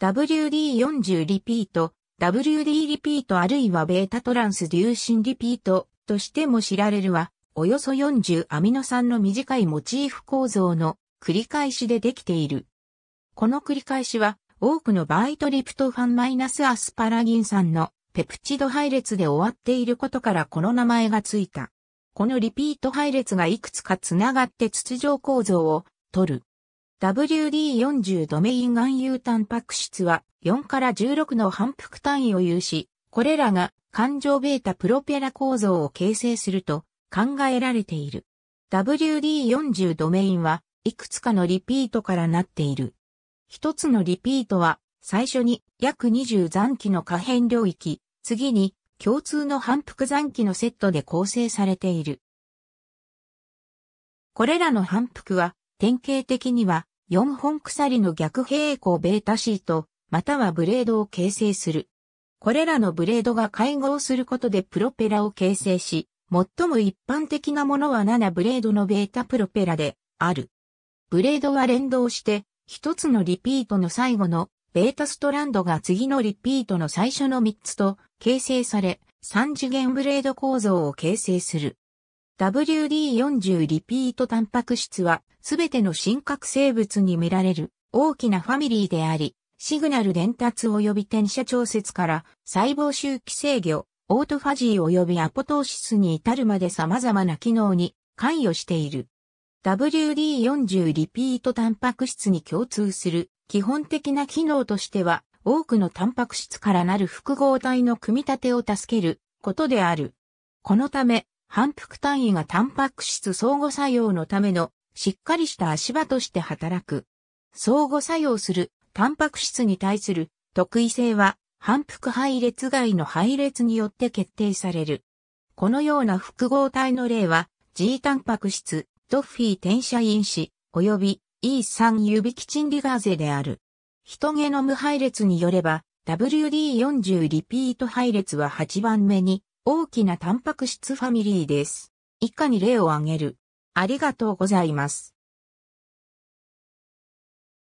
WD40 リピート、WD リピートあるいはベータトランス硫子リピートとしても知られるは、およそ40アミノ酸の短いモチーフ構造の繰り返しでできている。この繰り返しは、多くのバイトリプトファンマイナスアスパラギン酸のペプチド配列で終わっていることからこの名前がついた。このリピート配列がいくつかつながって筒状構造を取る。WD40 ドメイン含有タンパク質は4から16の反復単位を有し、これらが環状ベータプロペラ構造を形成すると考えられている。WD40 ドメインはいくつかのリピートからなっている。一つのリピートは最初に約20残機の可変領域、次に共通の反復残機のセットで構成されている。これらの反復は典型的には4本鎖の逆平行ベータシート、またはブレードを形成する。これらのブレードが会合することでプロペラを形成し、最も一般的なものは7ブレードのベータプロペラである。ブレードは連動して、一つのリピートの最後のベータストランドが次のリピートの最初の3つと形成され、3次元ブレード構造を形成する。WD40 リピートタンパク質はすべての真核生物に見られる大きなファミリーであり、シグナル伝達及び転写調節から細胞周期制御、オートファジー及びアポトーシスに至るまで様々な機能に関与している。WD40 リピートタンパク質に共通する基本的な機能としては多くのタンパク質からなる複合体の組み立てを助けることである。このため反復単位がタンパク質相互作用のためのしっかりした足場として働く。相互作用するタンパク質に対する特異性は反復配列外の配列によって決定される。このような複合体の例は G タンパク質、ドッフィー転写因子、及び E3 指キチンリガーゼである。人ゲノム配列によれば WD40 リピート配列は8番目に大きなタンパク質ファミリーです。以下に例を挙げる。ありがとうございます。